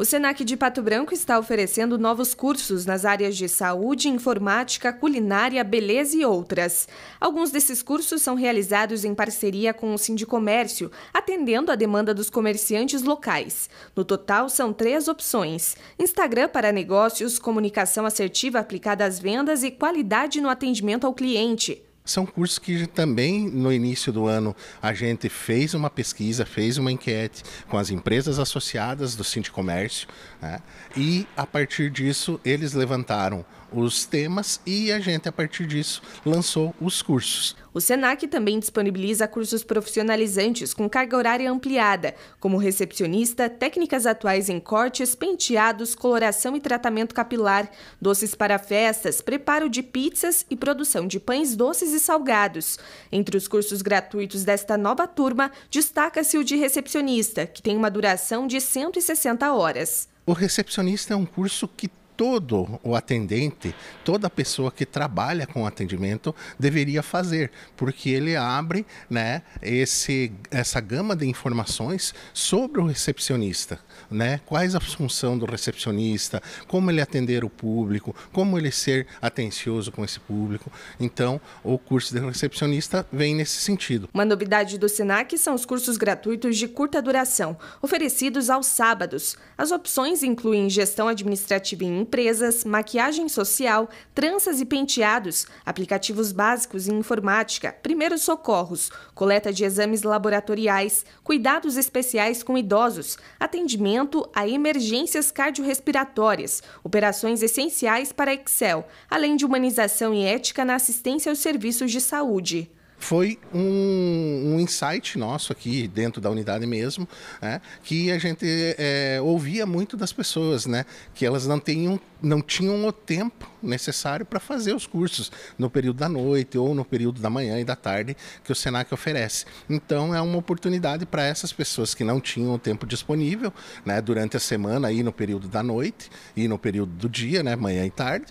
O SENAC de Pato Branco está oferecendo novos cursos nas áreas de saúde, informática, culinária, beleza e outras. Alguns desses cursos são realizados em parceria com o Sindicomércio, atendendo à demanda dos comerciantes locais. No total, são três opções: Instagram para negócios, comunicação assertiva aplicada às vendas e qualidade no atendimento ao cliente. São cursos que também no início do ano a gente fez uma pesquisa, fez uma enquete com as empresas associadas do Sindicomércio né? e a partir disso eles levantaram os temas e a gente a partir disso lançou os cursos. O SENAC também disponibiliza cursos profissionalizantes com carga horária ampliada, como recepcionista, técnicas atuais em cortes, penteados, coloração e tratamento capilar, doces para festas, preparo de pizzas e produção de pães doces e salgados. Entre os cursos gratuitos desta nova turma, destaca-se o de recepcionista, que tem uma duração de 160 horas. O recepcionista é um curso que todo o atendente, toda pessoa que trabalha com atendimento deveria fazer, porque ele abre né, esse, essa gama de informações sobre o recepcionista, né? Quais a função do recepcionista, como ele atender o público, como ele ser atencioso com esse público. Então, o curso de recepcionista vem nesse sentido. Uma novidade do SINAC são os cursos gratuitos de curta duração, oferecidos aos sábados. As opções incluem gestão administrativa e empresas, maquiagem social, tranças e penteados, aplicativos básicos em informática, primeiros socorros, coleta de exames laboratoriais, cuidados especiais com idosos, atendimento a emergências cardiorrespiratórias, operações essenciais para Excel, além de humanização e ética na assistência aos serviços de saúde foi um, um, insight nosso aqui dentro da unidade mesmo, né, que a gente é, ouvia muito das pessoas, né, que elas não tinham, não tinham o tempo necessário para fazer os cursos no período da noite ou no período da manhã e da tarde que o Senac oferece. Então é uma oportunidade para essas pessoas que não tinham o tempo disponível, né, durante a semana e no período da noite e no período do dia, né, manhã e tarde,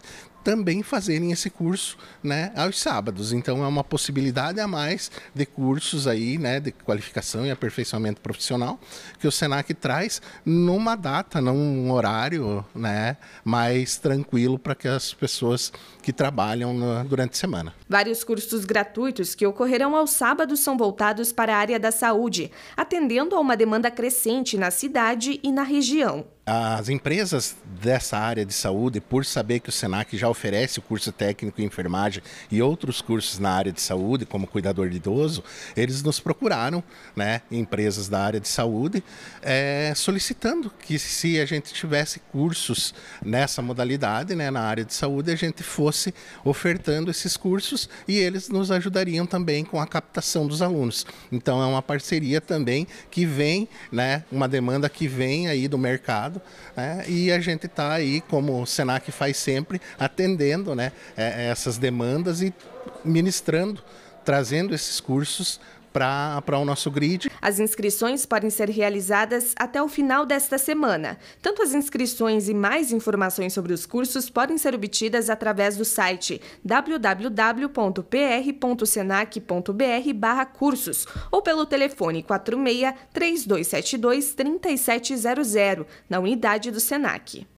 também fazerem esse curso né, aos sábados. Então é uma possibilidade a mais de cursos aí, né, de qualificação e aperfeiçoamento profissional que o Senac traz numa data, num horário né, mais tranquilo para que as pessoas que trabalham durante a semana. Vários cursos gratuitos que ocorrerão aos sábados são voltados para a área da saúde, atendendo a uma demanda crescente na cidade e na região. As empresas dessa área de saúde, por saber que o SENAC já oferece o curso técnico em enfermagem e outros cursos na área de saúde, como cuidador de idoso, eles nos procuraram, né, empresas da área de saúde, é, solicitando que se a gente tivesse cursos nessa modalidade, né, na área de saúde, a gente fosse ofertando esses cursos e eles nos ajudariam também com a captação dos alunos. Então é uma parceria também que vem, né, uma demanda que vem aí do mercado mercado. Né? E a gente está aí, como o SENAC faz sempre, atendendo né, é, essas demandas e ministrando, trazendo esses cursos para o nosso grid. As inscrições podem ser realizadas até o final desta semana. Tanto as inscrições e mais informações sobre os cursos podem ser obtidas através do site www.pr.senac.br/cursos ou pelo telefone 46 3272 3700 na unidade do Senac.